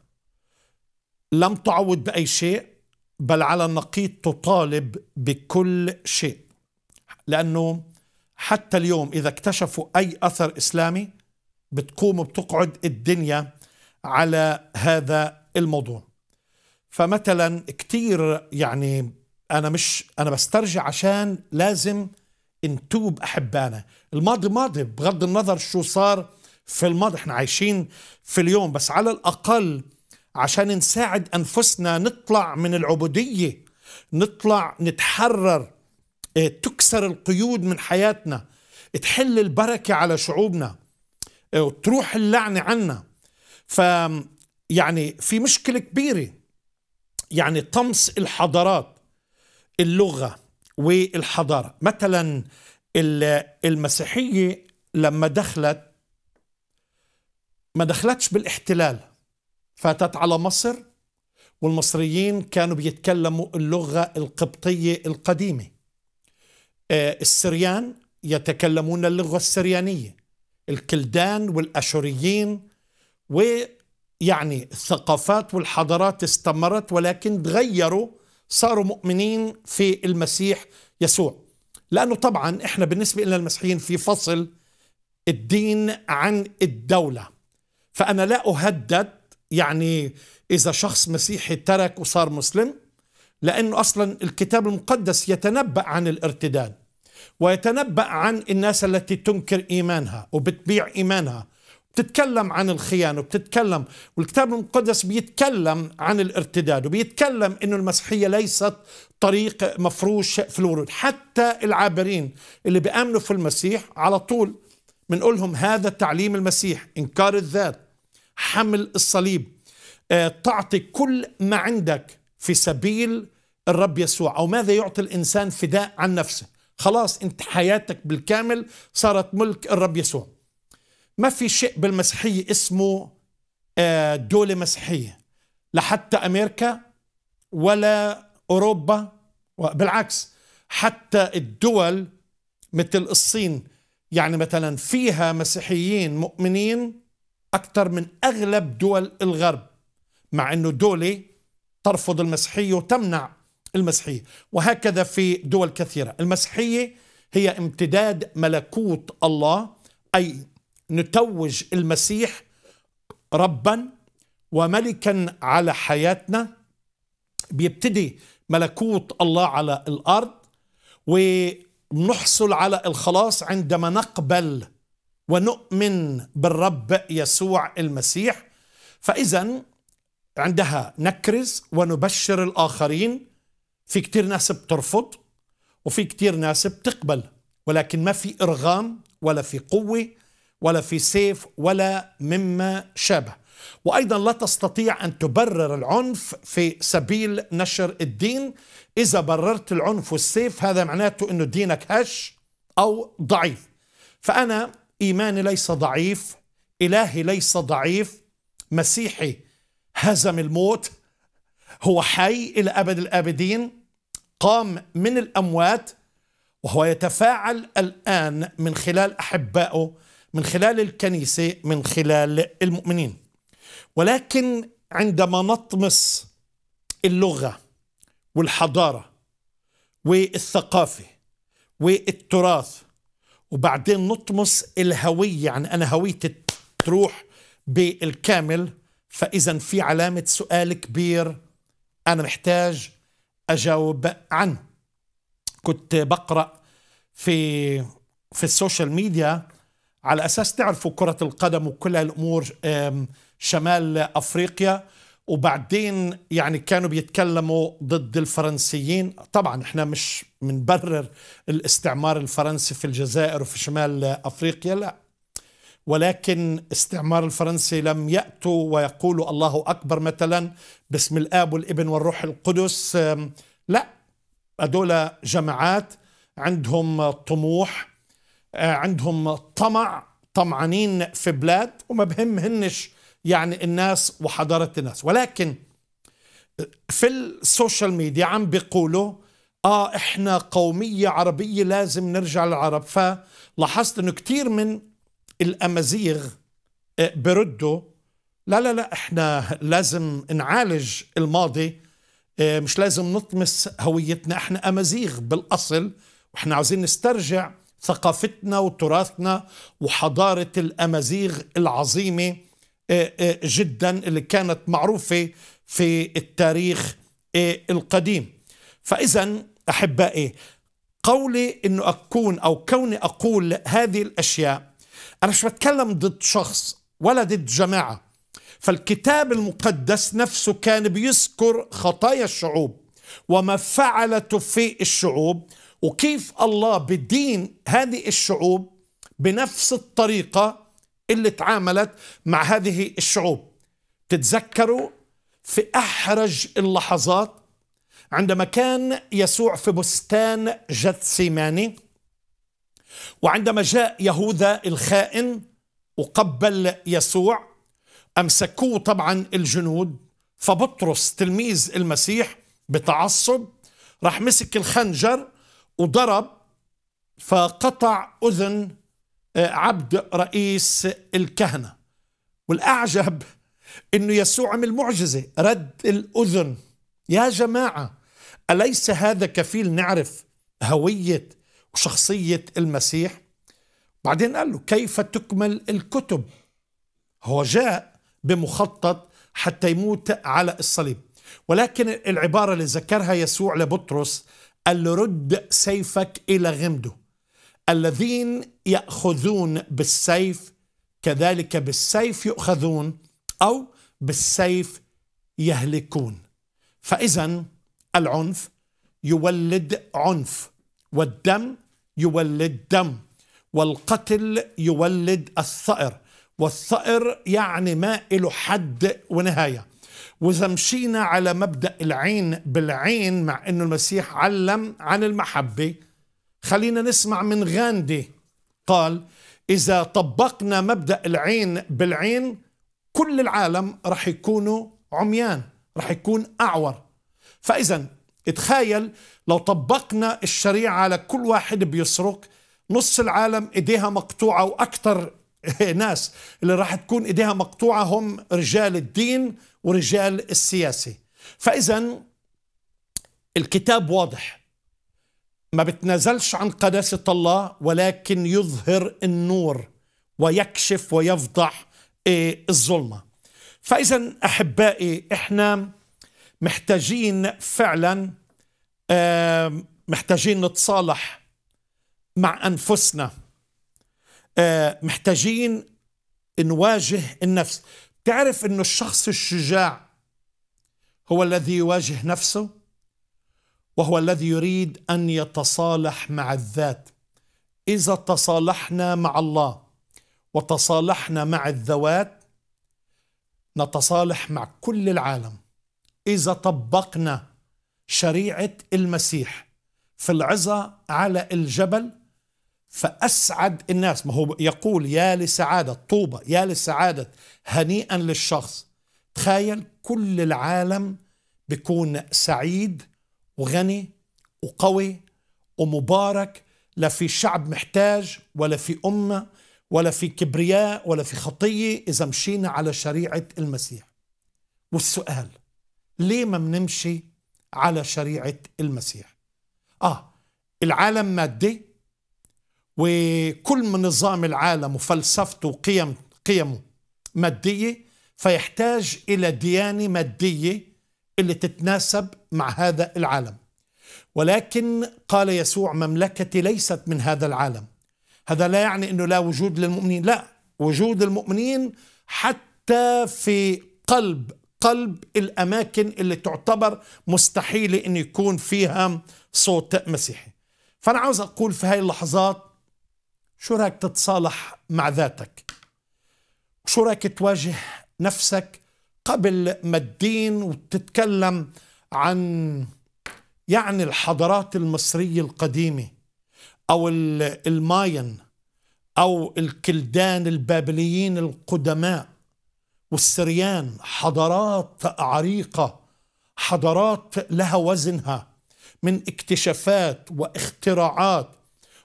لم تعوض باي شيء بل على النقيض تطالب بكل شيء لأنه حتى اليوم إذا اكتشفوا أي أثر إسلامي بتقوم بتقعد الدنيا على هذا الموضوع فمثلا كتير يعني أنا مش أنا بسترجع عشان لازم نتوب أحبانا الماضي ماضي بغض النظر شو صار في الماضي احنا عايشين في اليوم بس على الأقل عشان نساعد أنفسنا نطلع من العبودية نطلع نتحرر إيه، تكسر القيود من حياتنا تحل البركة على شعوبنا إيه، وتروح اللعنة عنا ف يعني في مشكلة كبيرة يعني طمس الحضارات اللغة والحضارة مثلا المسيحية لما دخلت ما دخلتش بالاحتلال فاتت على مصر والمصريين كانوا بيتكلموا اللغة القبطية القديمة آه، السريان يتكلمون اللغة السريانية الكلدان والأشوريين ويعني الثقافات والحضارات استمرت ولكن تغيروا صاروا مؤمنين في المسيح يسوع لأنه طبعا إحنا بالنسبة لنا المسيحيين في فصل الدين عن الدولة فأنا لا أهدد يعني إذا شخص مسيحي ترك وصار مسلم لأنه أصلا الكتاب المقدس يتنبأ عن الارتداد ويتنبأ عن الناس التي تنكر إيمانها وبتبيع إيمانها بتتكلم عن الخيانة وبتتكلم والكتاب المقدس بيتكلم عن الارتداد وبيتكلم انه المسيحية ليست طريق مفروش في الورود حتى العابرين اللي بيأمنوا في المسيح على طول بنقول لهم هذا تعليم المسيح انكار الذات حمل الصليب آه، تعطي كل ما عندك في سبيل الرب يسوع أو ماذا يعطي الإنسان فداء عن نفسه خلاص أنت حياتك بالكامل صارت ملك الرب يسوع ما في شيء بالمسيحية اسمه آه، دولة مسيحية لحتى أمريكا ولا أوروبا بالعكس حتى الدول مثل الصين يعني مثلا فيها مسيحيين مؤمنين أكثر من أغلب دول الغرب مع أنه دولة ترفض المسيحية وتمنع المسيحية وهكذا في دول كثيرة المسيحية هي امتداد ملكوت الله أي نتوج المسيح ربا وملكا على حياتنا بيبتدي ملكوت الله على الأرض ونحصل على الخلاص عندما نقبل ونؤمن بالرب يسوع المسيح فاذا عندها نكرز ونبشر الاخرين في كتير ناس بترفض وفي كتير ناس بتقبل ولكن ما في ارغام ولا في قوه ولا في سيف ولا مما شابه وايضا لا تستطيع ان تبرر العنف في سبيل نشر الدين اذا بررت العنف والسيف هذا معناته انه دينك هش او ضعيف فانا إيماني ليس ضعيف إلهي ليس ضعيف مسيحي هزم الموت هو حي إلى أبد الآبدين قام من الأموات وهو يتفاعل الآن من خلال أحبائه من خلال الكنيسة من خلال المؤمنين ولكن عندما نطمس اللغة والحضارة والثقافة والتراث وبعدين نطمس الهوية يعني أنا هويتي تروح بالكامل فإذا في علامة سؤال كبير أنا محتاج أجاوب عنه كنت بقرأ في في السوشيال ميديا على أساس تعرفوا كرة القدم وكل هالأمور شمال أفريقيا وبعدين يعني كانوا بيتكلموا ضد الفرنسيين طبعا احنا مش منبرر الاستعمار الفرنسي في الجزائر وفي شمال افريقيا لا ولكن استعمار الفرنسي لم يأتوا ويقولوا الله أكبر مثلا باسم الآب والابن والروح القدس لا هذول جماعات عندهم طموح عندهم طمع طمعانين في بلاد وما بهمهنش يعني الناس وحضارة الناس ولكن في السوشيال ميديا عم بيقولوا اه احنا قومية عربية لازم نرجع للعرب فلاحظت انه كثير من الامازيغ آه، بردوا لا لا لا احنا لازم نعالج الماضي آه، مش لازم نطمس هويتنا احنا امازيغ بالاصل واحنا عاوزين نسترجع ثقافتنا وتراثنا وحضارة الامازيغ العظيمة إيه، إيه، جدا اللي كانت معروفة في التاريخ إيه، القديم فإذا أحبائي قولي أنه أكون أو كوني أقول هذه الأشياء أنا مش بتكلم ضد شخص ولا ضد جماعة فالكتاب المقدس نفسه كان بيذكر خطايا الشعوب وما فعلته في الشعوب وكيف الله بدين هذه الشعوب بنفس الطريقة اللي تعاملت مع هذه الشعوب تتذكروا في أحرج اللحظات عندما كان يسوع في بستان جثسيماني وعندما جاء يهوذا الخائن وقبل يسوع أمسكوه طبعا الجنود فبطرس تلميذ المسيح بتعصب راح مسك الخنجر وضرب فقطع أذن آه، عبد رئيس الكهنة والأعجب أنه يسوع عمل معجزة رد الأذن يا جماعة أليس هذا كفيل نعرف هوية وشخصية المسيح بعدين قال له كيف تكمل الكتب هو جاء بمخطط حتى يموت على الصليب ولكن العبارة اللي ذكرها يسوع لبطرس قال له رد سيفك إلى غمده الذين ياخذون بالسيف كذلك بالسيف يؤخذون او بالسيف يهلكون فاذا العنف يولد عنف والدم يولد دم والقتل يولد الثأر والثأر يعني ما له حد ونهاية وإذا مشينا على مبدأ العين بالعين مع أنه المسيح علم عن المحبة خلينا نسمع من غاندي قال إذا طبقنا مبدأ العين بالعين كل العالم رح يكونوا عميان رح يكون أعور فإذا اتخيل لو طبقنا الشريعة على كل واحد بيسرق نص العالم إيديها مقطوعة وأكثر ناس اللي راح تكون إيديها مقطوعة هم رجال الدين ورجال السياسة فإذا الكتاب واضح ما بتنازلش عن قداسة الله ولكن يظهر النور ويكشف ويفضح آه، الظلمة فإذا أحبائي إحنا محتاجين فعلا آه، محتاجين نتصالح مع أنفسنا آه، محتاجين نواجه النفس تعرف أن الشخص الشجاع هو الذي يواجه نفسه وهو الذي يريد ان يتصالح مع الذات اذا تصالحنا مع الله وتصالحنا مع الذوات نتصالح مع كل العالم اذا طبقنا شريعه المسيح في العظه على الجبل فاسعد الناس ما هو يقول يا لسعاده طوبى يا لسعاده هنيئا للشخص تخيل كل العالم بيكون سعيد وغني وقوي ومبارك لا في شعب محتاج ولا في أمة ولا في كبرياء ولا في خطية إذا مشينا على شريعة المسيح والسؤال ليه ما بنمشي على شريعة المسيح آه العالم مادي وكل من نظام العالم وفلسفته وقيم قيمه مادية فيحتاج إلى ديانة مادية اللي تتناسب مع هذا العالم ولكن قال يسوع مملكتي ليست من هذا العالم هذا لا يعني انه لا وجود للمؤمنين لا وجود المؤمنين حتى في قلب قلب الاماكن اللي تعتبر مستحيله ان يكون فيها صوت مسيحي فانا عاوز اقول في هاي اللحظات شو رايك تتصالح مع ذاتك شو رايك تواجه نفسك قبل ما الدين وتتكلم عن يعني الحضارات المصرية القديمة أو الماين أو الكلدان البابليين القدماء والسريان حضارات عريقة حضارات لها وزنها من اكتشافات واختراعات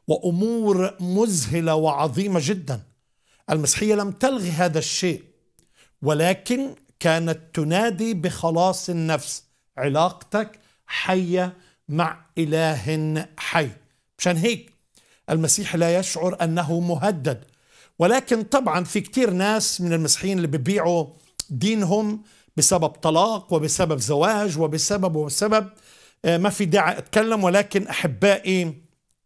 وأمور مذهلة وعظيمة جدا المسيحية لم تلغي هذا الشيء ولكن كانت تنادي بخلاص النفس علاقتك حيه مع اله حي مشان هيك المسيح لا يشعر انه مهدد ولكن طبعا في كتير ناس من المسيحيين اللي ببيعوا دينهم بسبب طلاق وبسبب زواج وبسبب وبسبب آه، ما في داعي اتكلم ولكن احبائي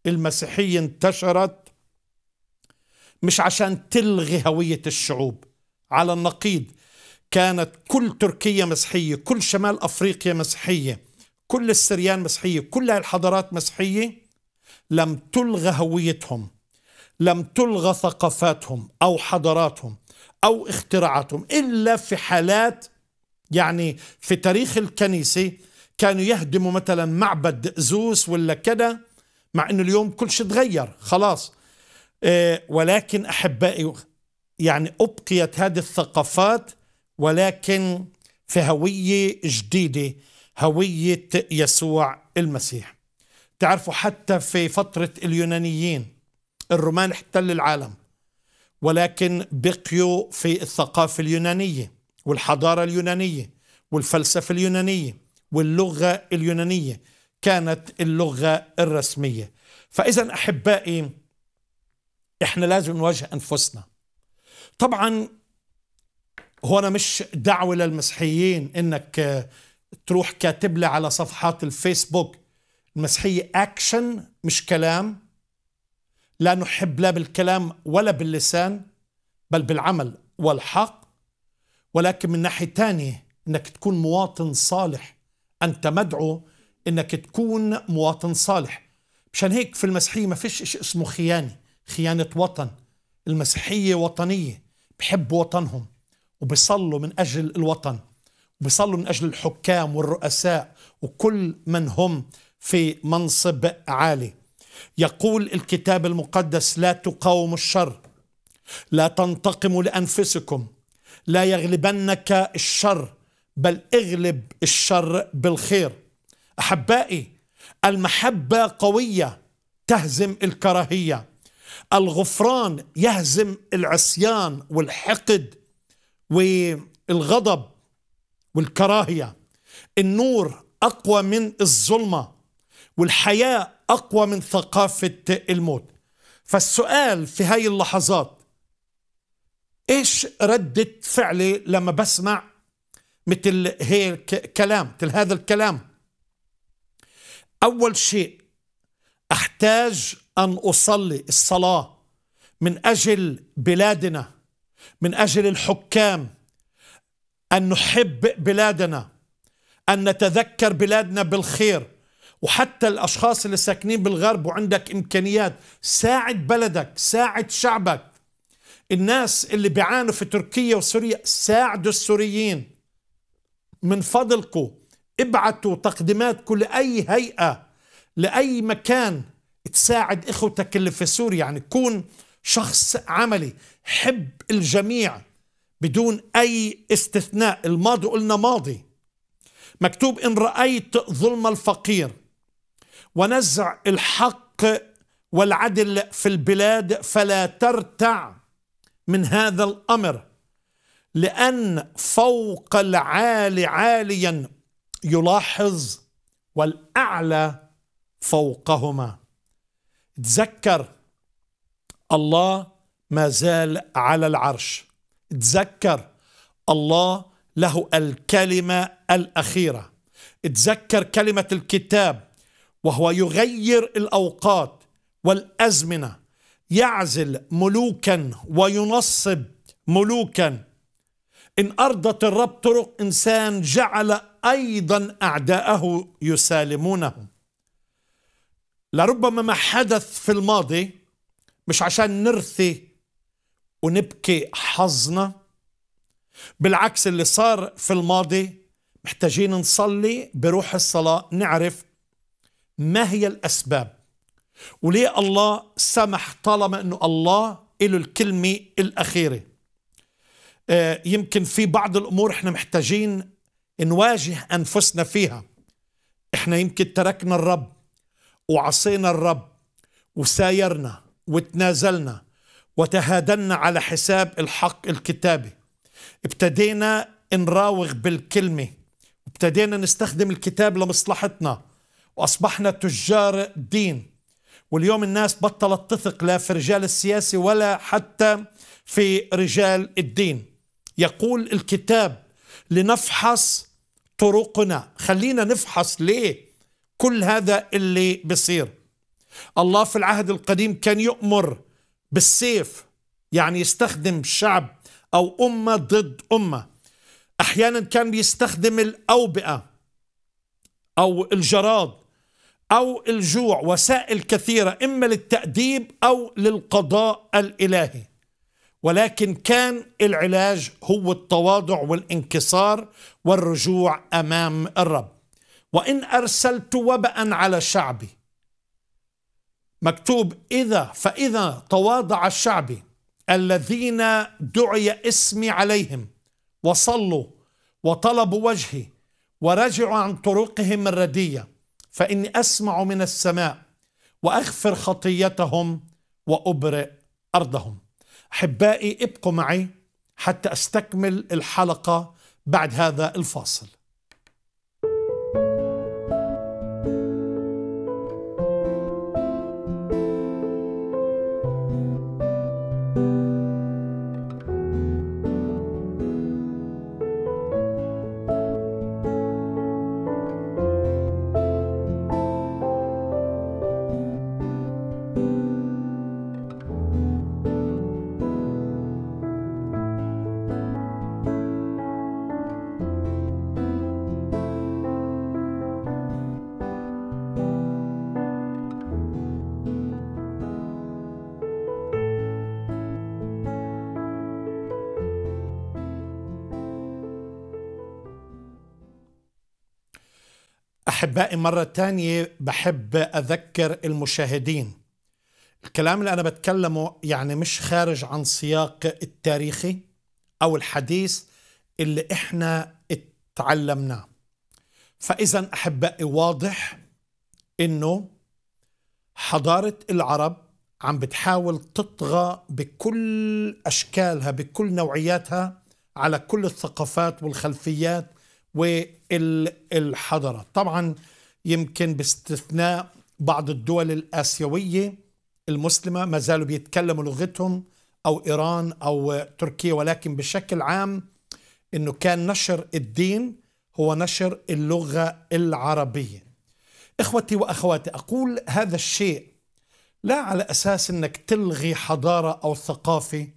المسيحيه انتشرت مش عشان تلغي هويه الشعوب على النقيض كانت كل تركيا مسيحية كل شمال أفريقيا مسيحية كل السريان مسيحية كل الحضارات مسيحية لم تلغى هويتهم لم تلغى ثقافاتهم أو حضاراتهم أو اختراعاتهم إلا في حالات يعني في تاريخ الكنيسة كانوا يهدموا مثلا معبد زوس ولا كده مع أنه اليوم كل شيء تغير خلاص إيه، ولكن أحبائي يعني أبقيت هذه الثقافات ولكن في هوية جديدة هوية يسوع المسيح تعرفوا حتى في فترة اليونانيين الرومان احتلوا العالم ولكن بقيوا في الثقافة اليونانية والحضارة اليونانية والفلسفة اليونانية واللغة اليونانية كانت اللغة الرسمية فإذا أحبائي إحنا لازم نواجه أنفسنا طبعا هنا مش دعوه للمسيحيين انك آه، تروح كاتب لي على صفحات الفيسبوك المسيحيه اكشن مش كلام لا نحب لا بالكلام ولا باللسان بل بالعمل والحق ولكن من ناحيه ثانيه انك تكون مواطن صالح انت مدعو انك تكون مواطن صالح مشان هيك في المسيحيه ما فيش شيء اسمه خيانه خيانه وطن المسيحيه وطنيه بحب وطنهم وبيصلوا من أجل الوطن وبيصلوا من أجل الحكام والرؤساء وكل من هم في منصب عالي يقول الكتاب المقدس لا تقاوموا الشر لا تنتقموا لأنفسكم لا يغلبنك الشر بل اغلب الشر بالخير أحبائي المحبة قوية تهزم الكراهية الغفران يهزم العصيان والحقد والغضب والكراهيه النور اقوى من الظلمه والحياه اقوى من ثقافه الموت فالسؤال في هاي اللحظات ايش ردة فعلي لما بسمع مثل هيك كلام مثل هذا الكلام اول شيء احتاج ان اصلي الصلاه من اجل بلادنا من أجل الحكام أن نحب بلادنا أن نتذكر بلادنا بالخير وحتى الأشخاص اللي ساكنين بالغرب وعندك إمكانيات ساعد بلدك ساعد شعبك الناس اللي بيعانوا في تركيا وسوريا ساعدوا السوريين من فضلكم ابعتوا تقديماتكم لأي هيئة لأي مكان تساعد إخوتك اللي في سوريا يعني كون شخص عملي حب الجميع بدون أي استثناء الماضي قلنا ماضي مكتوب إن رأيت ظلم الفقير ونزع الحق والعدل في البلاد فلا ترتع من هذا الأمر لأن فوق العالي عاليا يلاحظ والأعلى فوقهما تذكر الله ما زال على العرش تذكر الله له الكلمة الأخيرة تذكر كلمة الكتاب وهو يغير الأوقات والأزمنة يعزل ملوكا وينصب ملوكا إن أرضت الرب طرق إنسان جعل أيضا أعداءه يسالمونه لربما ما حدث في الماضي مش عشان نرثي ونبكي حظنا بالعكس اللي صار في الماضي محتاجين نصلي بروح الصلاة نعرف ما هي الأسباب وليه الله سمح طالما أنه الله له الكلمة الأخيرة آه، يمكن في بعض الأمور احنا محتاجين نواجه أنفسنا فيها احنا يمكن تركنا الرب وعصينا الرب وسايرنا وتنازلنا وتهادنا على حساب الحق الكتابي ابتدينا نراوغ بالكلمة ابتدينا نستخدم الكتاب لمصلحتنا وأصبحنا تجار دين واليوم الناس بطلت تثق لا في رجال السياسة ولا حتى في رجال الدين يقول الكتاب لنفحص طرقنا خلينا نفحص ليه كل هذا اللي بصير الله في العهد القديم كان يؤمر بالسيف يعني يستخدم شعب أو أمة ضد أمة أحيانا كان بيستخدم الأوبئة أو الجراد أو الجوع وسائل كثيرة إما للتأديب أو للقضاء الإلهي ولكن كان العلاج هو التواضع والانكسار والرجوع أمام الرب وإن أرسلت وبأ على شعبي مكتوب إذا فإذا تواضع الشعب الذين دعي اسمي عليهم وصلوا وطلبوا وجهي ورجعوا عن طرقهم الردية فإني أسمع من السماء وأغفر خطيتهم وأبرئ أرضهم أحبائي ابقوا معي حتى أستكمل الحلقة بعد هذا الفاصل أحبائي مرة تانية بحب أذكر المشاهدين الكلام اللي أنا بتكلمه يعني مش خارج عن سياق التاريخي أو الحديث اللي إحنا اتعلمناه فإذا أحبائي واضح إنه حضارة العرب عم بتحاول تطغى بكل أشكالها بكل نوعياتها على كل الثقافات والخلفيات والحضارات طبعا يمكن باستثناء بعض الدول الآسيوية المسلمة ما زالوا بيتكلموا لغتهم أو إيران أو تركيا ولكن بشكل عام أنه كان نشر الدين هو نشر اللغة العربية إخوتي وأخواتي أقول هذا الشيء لا على أساس أنك تلغي حضارة أو ثقافة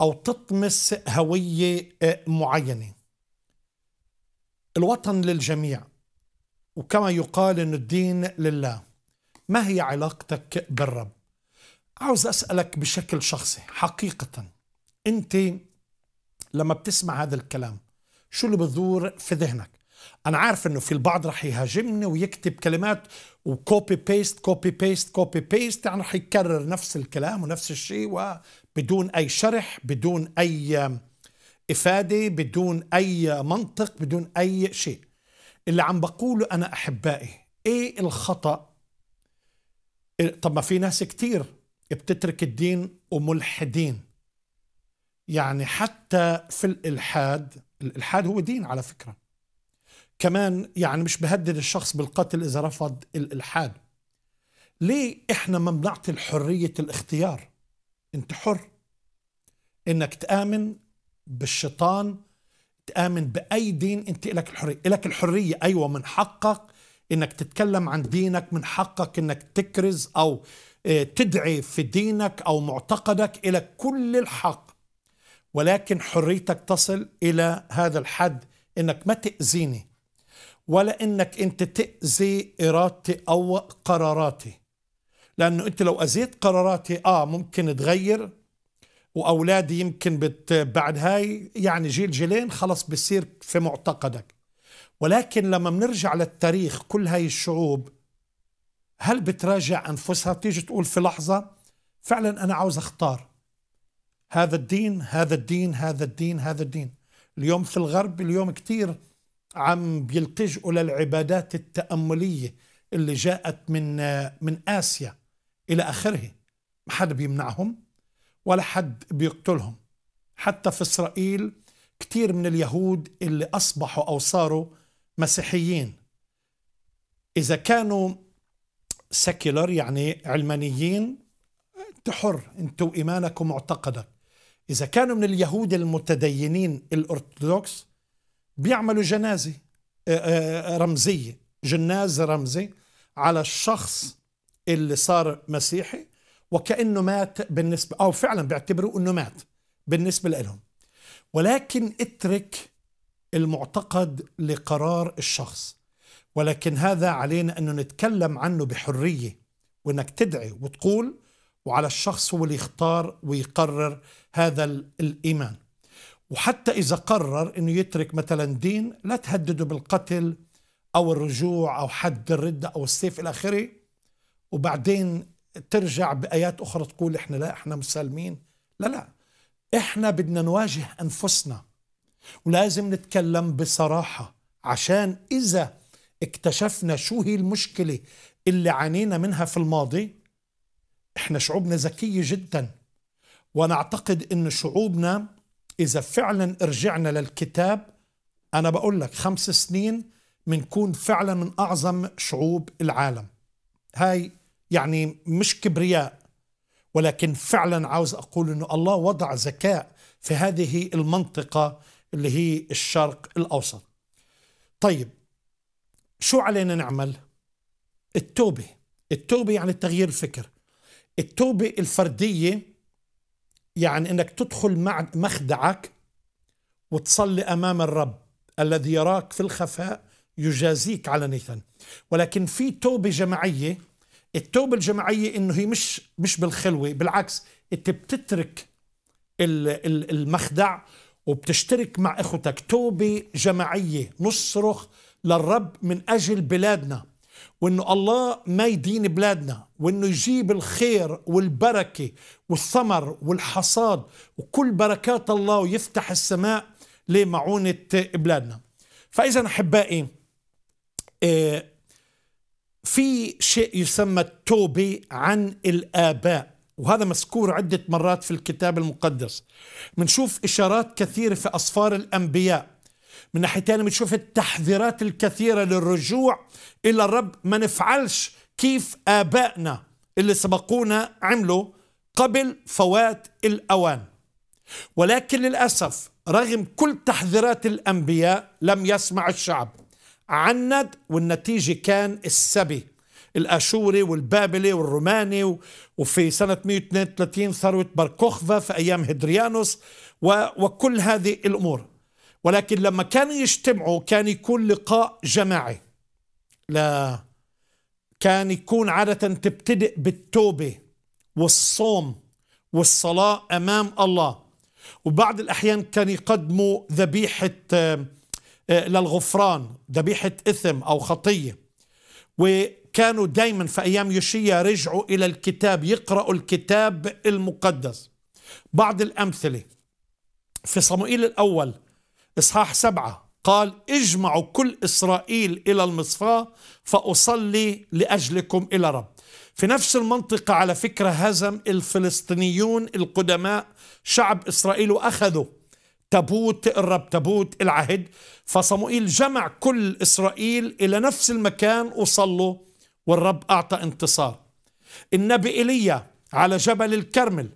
أو تطمس هوية آه، معينة الوطن للجميع وكما يقال أن الدين لله ما هي علاقتك بالرب عاوز أسألك بشكل شخصي حقيقة أنت لما بتسمع هذا الكلام شو اللي بدور في ذهنك أنا عارف أنه في البعض رح يهاجمني ويكتب كلمات وكوبي بيست كوبي بيست كوبي بيست يعني رح يكرر نفس الكلام ونفس الشيء وبدون أي شرح بدون أي إفادة بدون أي منطق بدون أي شيء اللي عم بقوله أنا أحبائي إيه الخطأ طب ما في ناس كتير بتترك الدين وملحدين يعني حتى في الإلحاد الإلحاد هو دين على فكرة كمان يعني مش بهدد الشخص بالقتل إذا رفض الإلحاد ليه إحنا ما بنعطي الحرية الاختيار أنت حر إنك تآمن بالشيطان تآمن بأي دين أنت لك الحرية لك الحرية أيوة من حقك أنك تتكلم عن دينك من حقك أنك تكرز أو آه، تدعي في دينك أو معتقدك إلى كل الحق ولكن حريتك تصل إلى هذا الحد أنك ما تأذيني ولا أنك أنت تأذي إرادتي أو قراراتي لأنه أنت لو أذيت قراراتي آه ممكن تغير واولادي يمكن بت بعد هاي يعني جيل جيلين خلص بصير في معتقدك ولكن لما بنرجع للتاريخ كل هاي الشعوب هل بتراجع انفسها بتيجي تقول في لحظه فعلا انا عاوز اختار هذا الدين هذا الدين هذا الدين هذا الدين اليوم في الغرب اليوم كثير عم بيلتجئوا للعبادات التأملية اللي جاءت من من آسيا إلى آخره ما حدا بيمنعهم ولا حد بيقتلهم حتى في إسرائيل كثير من اليهود اللي أصبحوا أو صاروا مسيحيين إذا كانوا سكيلر يعني علمانيين أنت حر أنت وإيمانك ومعتقدك إذا كانوا من اليهود المتدينين الأرثوذكس بيعملوا جنازة آه، آه، رمزية جناز رمزي على الشخص اللي صار مسيحي وكأنه مات بالنسبة أو فعلا بيعتبروا أنه مات بالنسبة لهم ولكن اترك المعتقد لقرار الشخص ولكن هذا علينا أنه نتكلم عنه بحرية وأنك تدعي وتقول وعلى الشخص هو اللي يختار ويقرر هذا الإيمان وحتى إذا قرر أنه يترك مثلا دين لا تهدده بالقتل أو الرجوع أو حد الردة أو السيف إلى آخره وبعدين ترجع بايات اخرى تقول احنا لا احنا مسالمين لا لا احنا بدنا نواجه انفسنا ولازم نتكلم بصراحه عشان اذا اكتشفنا شو هي المشكله اللي عانينا منها في الماضي احنا شعوبنا ذكيه جدا وانا اعتقد ان شعوبنا اذا فعلا رجعنا للكتاب انا بقول لك خمس سنين بنكون فعلا من اعظم شعوب العالم هاي يعني مش كبرياء ولكن فعلا عاوز اقول انه الله وضع ذكاء في هذه المنطقه اللي هي الشرق الاوسط. طيب شو علينا نعمل؟ التوبه، التوبه يعني تغيير الفكر. التوبه الفرديه يعني انك تدخل مع مخدعك وتصلي امام الرب الذي يراك في الخفاء يجازيك علنيا ولكن في توبه جماعيه التوبه الجماعيه انه هي مش مش بالخلوه بالعكس انت بتترك المخدع وبتشترك مع اخوتك توبه جماعيه نصرخ للرب من اجل بلادنا وانه الله ما يدين بلادنا وانه يجيب الخير والبركه والثمر والحصاد وكل بركات الله ويفتح السماء لمعونه بلادنا فاذا احبائي آه، في شيء يسمى التوبة عن الآباء وهذا مذكور عدة مرات في الكتاب المقدس بنشوف إشارات كثيرة في أصفار الأنبياء من ناحية تانية بنشوف التحذيرات الكثيرة للرجوع إلى الرب ما نفعلش كيف آبائنا اللي سبقونا عملوا قبل فوات الأوان ولكن للأسف رغم كل تحذيرات الأنبياء لم يسمع الشعب عند والنتيجة كان السبي الاشوري والبابلي والروماني وفي سنه 132 ثروه باركوخفا في ايام هدريانوس وكل هذه الامور ولكن لما كانوا يجتمعوا كان يكون لقاء جماعي لا كان يكون عاده تبتدئ بالتوبه والصوم والصلاه امام الله وبعض الاحيان كان يقدموا ذبيحه آه، للغفران ذبيحة إثم أو خطية وكانوا دايما في أيام يوشيا رجعوا إلى الكتاب يقرأوا الكتاب المقدس بعض الأمثلة في صموئيل الأول إصحاح سبعة قال اجمعوا كل إسرائيل إلى المصفاة فأصلي لأجلكم إلى رب في نفس المنطقة على فكرة هزم الفلسطينيون القدماء شعب إسرائيل وأخذوا تابوت الرب تابوت العهد فصموئيل جمع كل إسرائيل إلى نفس المكان وصلوا والرب أعطى انتصار النبي إيليا على جبل الكرمل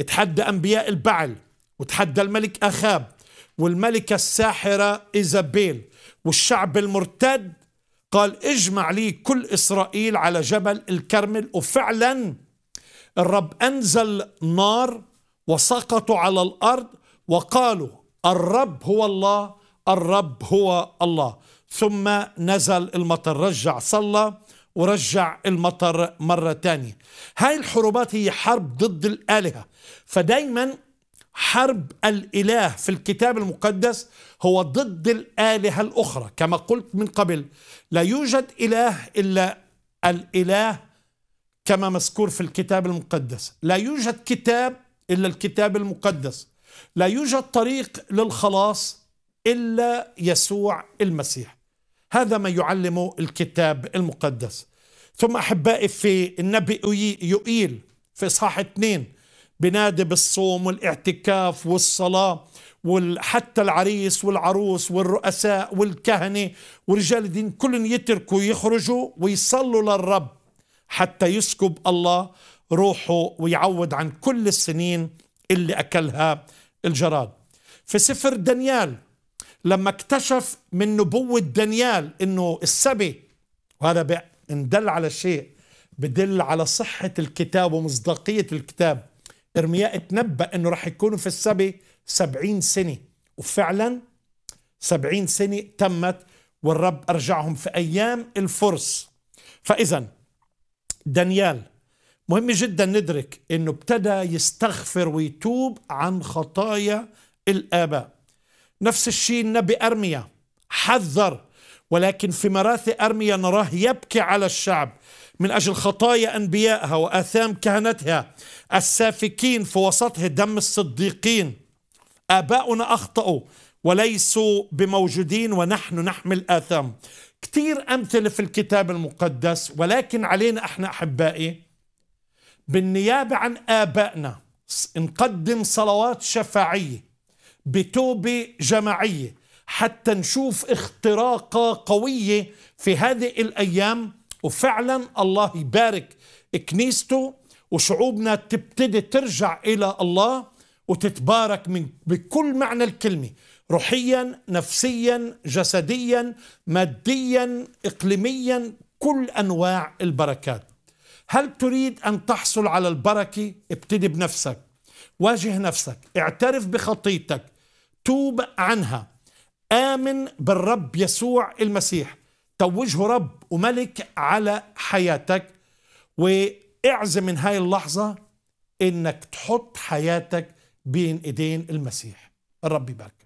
اتحدى أنبياء البعل وتحدى الملك أخاب والملكة الساحرة إيزابيل والشعب المرتد قال اجمع لي كل إسرائيل على جبل الكرمل وفعلا الرب أنزل نار وسقطوا على الأرض وقالوا الرب هو الله الرب هو الله ثم نزل المطر رجع صلى ورجع المطر مرة تانية هاي الحروبات هي حرب ضد الآلهة فدايما حرب الإله في الكتاب المقدس هو ضد الآلهة الأخرى كما قلت من قبل لا يوجد إله إلا الإله كما مذكور في الكتاب المقدس لا يوجد كتاب إلا الكتاب المقدس لا يوجد طريق للخلاص إلا يسوع المسيح هذا ما يعلمه الكتاب المقدس ثم أحبائي في النبي يؤيل في إصحاح اثنين بنادي بالصوم والاعتكاف والصلاة وحتى العريس والعروس والرؤساء والكهنة ورجال الدين كلهم يتركوا يخرجوا ويصلوا للرب حتى يسكب الله روحه ويعوض عن كل السنين اللي أكلها الجراد في سفر دانيال لما اكتشف من نبوة دانيال انه السبي وهذا دل على شيء بدل على صحة الكتاب ومصداقية الكتاب ارمياء تنبأ انه راح يكونوا في السبي سبعين سنة وفعلا سبعين سنة تمت والرب ارجعهم في ايام الفرس فاذا دانيال مهم جدا ندرك انه ابتدى يستغفر ويتوب عن خطايا الاباء نفس الشيء النبي ارميا حذر ولكن في مراثي ارميا نراه يبكي على الشعب من اجل خطايا انبيائها واثام كهنتها السافكين في وسطه دم الصديقين اباؤنا اخطاوا وليسوا بموجودين ونحن نحمل اثام كثير امثله في الكتاب المقدس ولكن علينا احنا احبائي بالنيابة عن آبائنا نقدم صلوات شفاعية بتوبة جماعية حتى نشوف اختراقة قوية في هذه الأيام وفعلا الله يبارك كنيسته وشعوبنا تبتدي ترجع إلى الله وتتبارك من بكل معنى الكلمة روحيا نفسيا جسديا ماديا إقليميا كل أنواع البركات هل تريد أن تحصل على البركة ابتدي بنفسك واجه نفسك اعترف بخطيتك توب عنها آمن بالرب يسوع المسيح توجه رب وملك على حياتك واعزم من هاي اللحظة انك تحط حياتك بين ايدين المسيح الرب يبارك